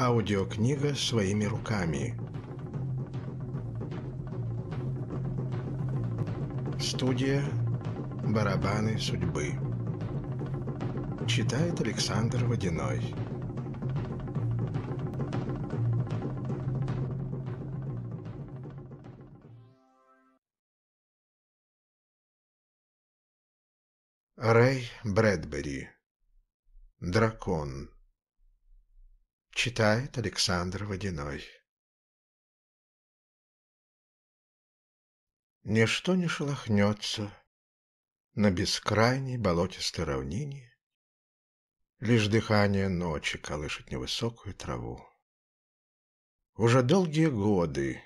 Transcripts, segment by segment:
Аудиокнига своими руками. Студия «Барабаны судьбы». Читает Александр Водяной. Рэй Брэдбери. Дракон. Читает Александр Водяной. Ничто не шелохнется на бескрайней болотистой равнине, Лишь дыхание ночи колышет невысокую траву. Уже долгие годы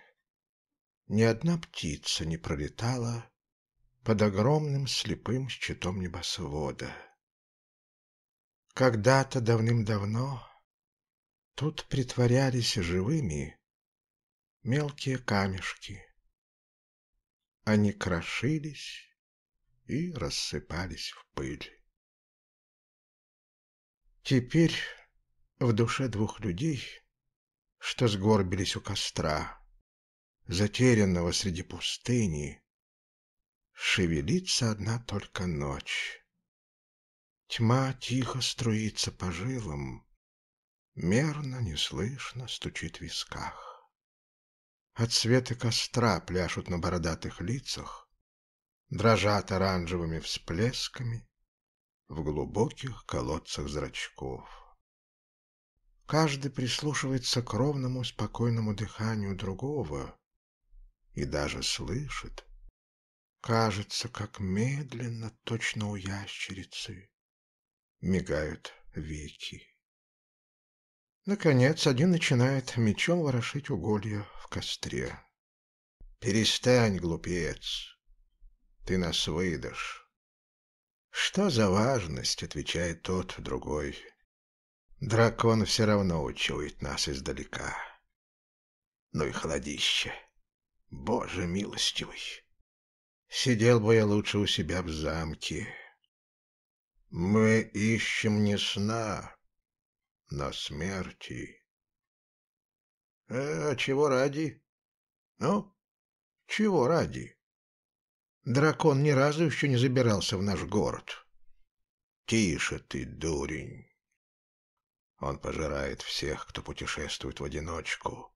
ни одна птица не пролетала под огромным слепым щитом небосвода. Когда-то давным-давно Тут притворялись живыми мелкие камешки. Они крошились и рассыпались в пыль. Теперь в душе двух людей, что сгорбились у костра, затерянного среди пустыни, шевелится одна только ночь. Тьма тихо струится по жилам, Мерно, неслышно стучит в висках. От света костра пляшут на бородатых лицах, дрожат оранжевыми всплесками в глубоких колодцах зрачков. Каждый прислушивается к ровному, спокойному дыханию другого и даже слышит. Кажется, как медленно, точно у ящерицы, мигают веки. Наконец, один начинает мечом ворошить уголья в костре. «Перестань, глупец! Ты нас выдашь!» «Что за важность?» — отвечает тот, другой. «Дракон все равно учует нас издалека. Ну и холодище! Боже милостивый! Сидел бы я лучше у себя в замке. Мы ищем не сна, на смерти. «Э, — А чего ради? — Ну, чего ради? Дракон ни разу еще не забирался в наш город. — Тише ты, дурень! Он пожирает всех, кто путешествует в одиночку.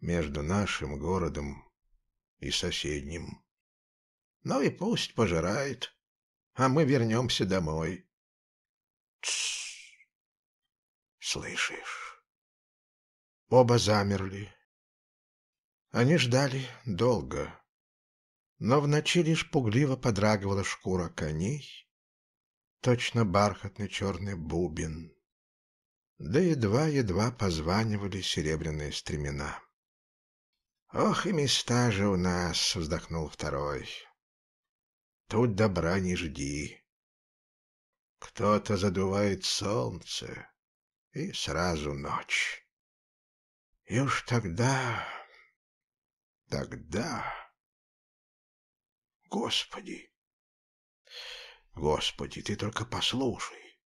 Между нашим городом и соседним. Ну и пусть пожирает, а мы вернемся домой. Тссс! слышишь?» Оба замерли. Они ждали долго, но в ночи лишь пугливо подрагивала шкура коней, точно бархатный черный бубен, да едва-едва позванивали серебряные стремена. «Ох, и места же у нас!» — вздохнул второй. «Тут добра не жди. Кто-то задувает солнце, и сразу ночь. И уж тогда, тогда... Господи! Господи, ты только послушай.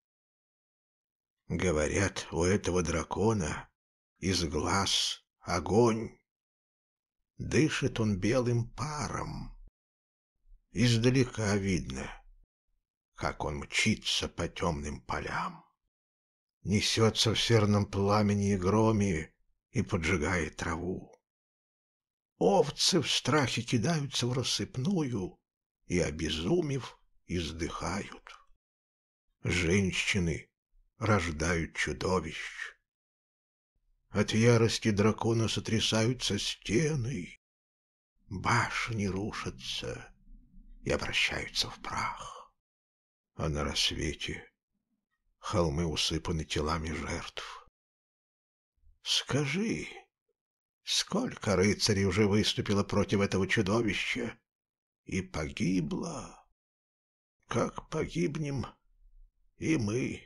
Говорят, у этого дракона из глаз огонь. Дышит он белым паром. Издалека видно, как он мчится по темным полям несется в серном пламени и громе и поджигает траву. Овцы в страхе кидаются в рассыпную и, обезумев, издыхают. Женщины рождают чудовищ. От ярости дракона сотрясаются стены, башни рушатся и обращаются в прах. А на рассвете холмы усыпаны телами жертв. Скажи, сколько рыцарей уже выступило против этого чудовища и погибло, как погибнем и мы.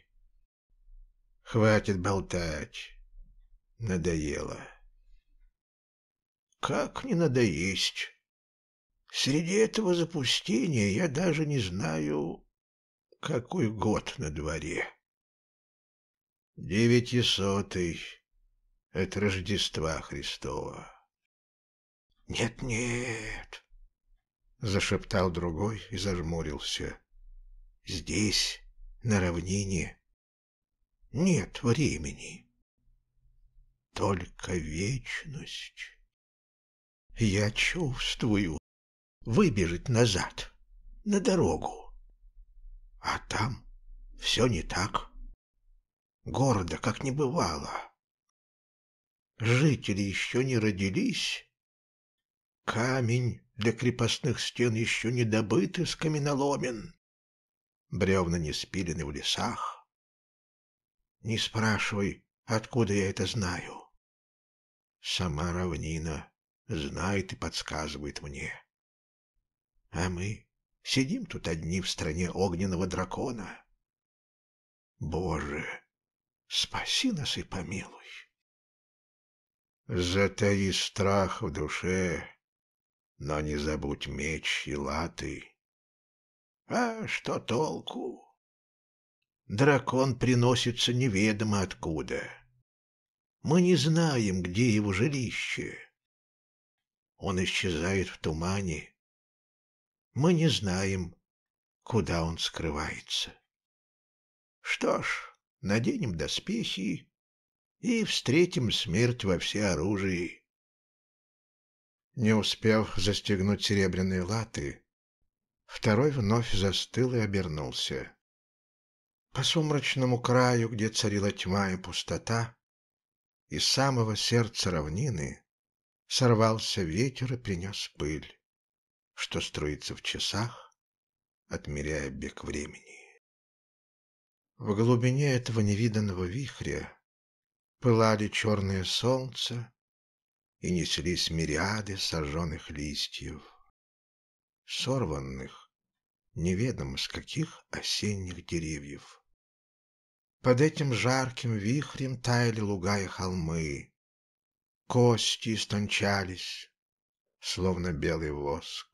Хватит болтать, надоело. Как не надоесть? Среди этого запустения я даже не знаю, какой год на дворе девятисотый от Рождества Христова. «Нет, нет!» — зашептал другой и зажмурился. «Здесь, на равнине, нет времени, только вечность. Я чувствую выбежать назад, на дорогу, а там все не так». Города, как не бывало. Жители еще не родились, камень для крепостных стен еще не добыт из каменоломен, бревна не спилены в лесах. Не спрашивай, откуда я это знаю. Сама равнина знает и подсказывает мне. А мы сидим тут одни в стране огненного дракона. Боже, спаси нас и помилуй. Затаи страх в душе, но не забудь меч и латы. А что толку? Дракон приносится неведомо откуда. Мы не знаем, где его жилище. Он исчезает в тумане. Мы не знаем, куда он скрывается. Что ж, наденем доспехи и встретим смерть во всеоружии. Не успев застегнуть серебряные латы, второй вновь застыл и обернулся. По сумрачному краю, где царила тьма и пустота, из самого сердца равнины сорвался ветер и принес пыль, что струится в часах, отмеряя бег времени. В глубине этого невиданного вихря пылали черное солнце и неслись мириады сожженных листьев, сорванных неведомо с каких осенних деревьев. Под этим жарким вихрем таяли луга и холмы, кости истончались, словно белый воск.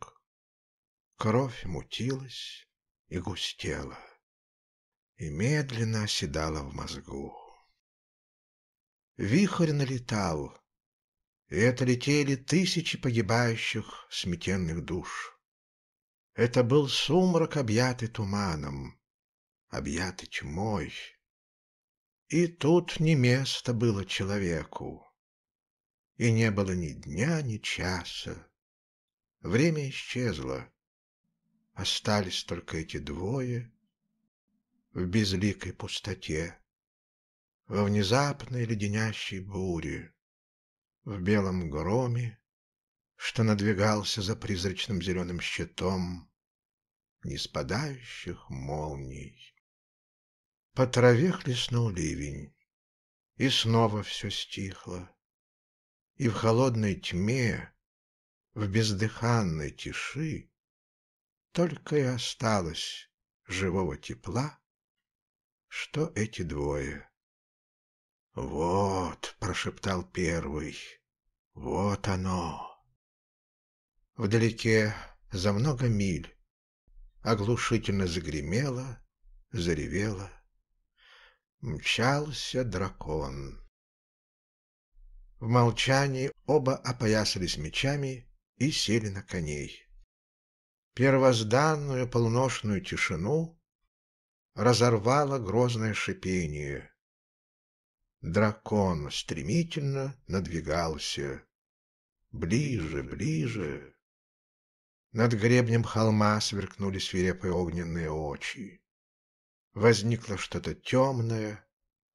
Кровь мутилась и густела и медленно оседала в мозгу. Вихрь налетал, и это летели тысячи погибающих сметенных душ. Это был сумрак, объятый туманом, объятый тьмой. И тут не место было человеку, и не было ни дня, ни часа. Время исчезло, остались только эти двое — в безликой пустоте, во внезапной леденящей буре, в белом громе, что надвигался за призрачным зеленым щитом неспадающих молний. По траве хлестнул ливень, и снова все стихло, и в холодной тьме, в бездыханной тиши только и осталось живого тепла что эти двое. «Вот», — прошептал первый, — «вот оно». Вдалеке, за много миль, оглушительно загремело, заревело. Мчался дракон. В молчании оба опоясались мечами и сели на коней. Первозданную полуношную тишину разорвало грозное шипение. Дракон стремительно надвигался. Ближе, ближе. Над гребнем холма сверкнули свирепые огненные очи. Возникло что-то темное,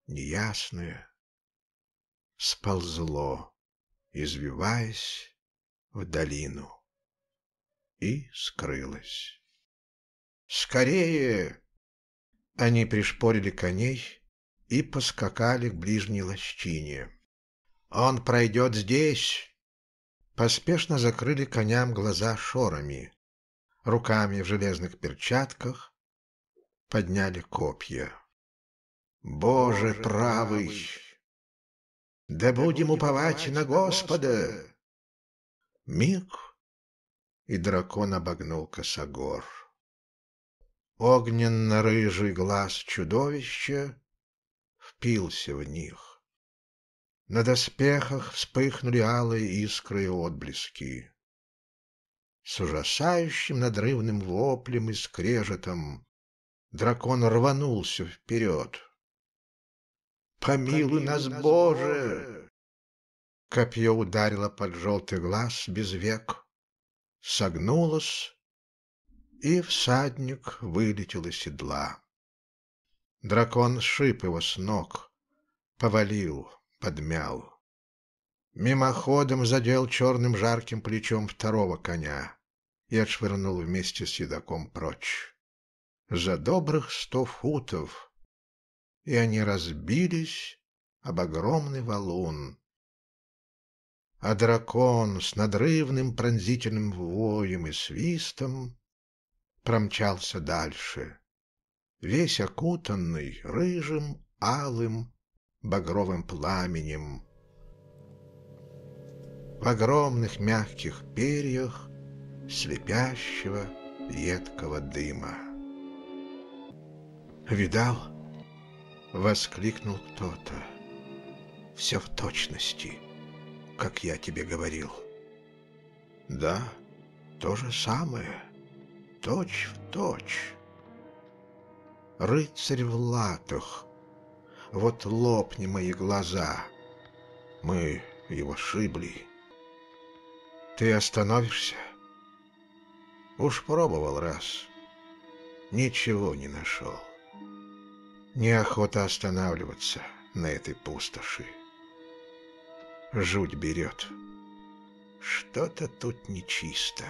неясное. Сползло, извиваясь в долину. И скрылось. «Скорее!» Они пришпорили коней и поскакали к ближней лощине. «Он пройдет здесь!» Поспешно закрыли коням глаза шорами. Руками в железных перчатках подняли копья. «Боже правый! Да будем уповать на Господа!» Миг, и дракон обогнул косогор. Огненно-рыжий глаз чудовища впился в них. На доспехах вспыхнули алые искры и отблески. С ужасающим надрывным воплем и скрежетом дракон рванулся вперед. «Помилуй нас, Боже!» Копье ударило под желтый глаз без век, согнулось и всадник вылетел из седла. Дракон шип его с ног, повалил, подмял. Мимоходом задел черным жарким плечом второго коня и отшвырнул вместе с едоком прочь. За добрых сто футов, и они разбились об огромный валун. А дракон с надрывным пронзительным воем и свистом промчался дальше, весь окутанный рыжим, алым, багровым пламенем. В огромных мягких перьях слепящего едкого дыма. «Видал?» — воскликнул кто-то. «Все в точности, как я тебе говорил». «Да, то же самое» точь в точь. Рыцарь в латах, вот лопни мои глаза. Мы его шибли. Ты остановишься? Уж пробовал раз. Ничего не нашел. Неохота останавливаться на этой пустоши. Жуть берет. Что-то тут нечисто.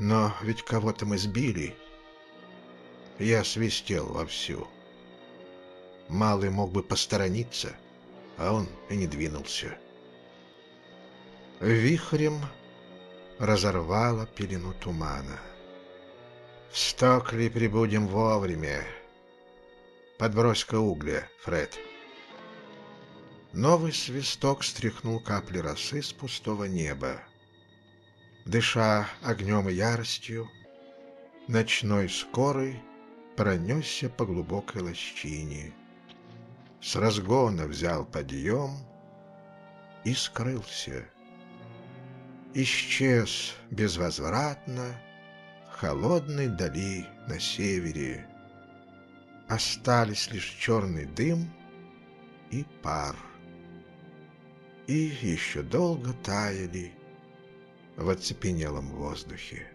Но ведь кого-то мы сбили. Я свистел вовсю. Малый мог бы посторониться, а он и не двинулся. Вихрем разорвало пелену тумана. В Стокли прибудем вовремя. Подбрось-ка угля, Фред. Новый свисток стряхнул капли росы с пустого неба дыша огнем и яростью, ночной скорый пронесся по глубокой лощине. С разгона взял подъем и скрылся. Исчез безвозвратно холодной дали на севере. Остались лишь черный дым и пар. И еще долго таяли в оцепенелом воздухе.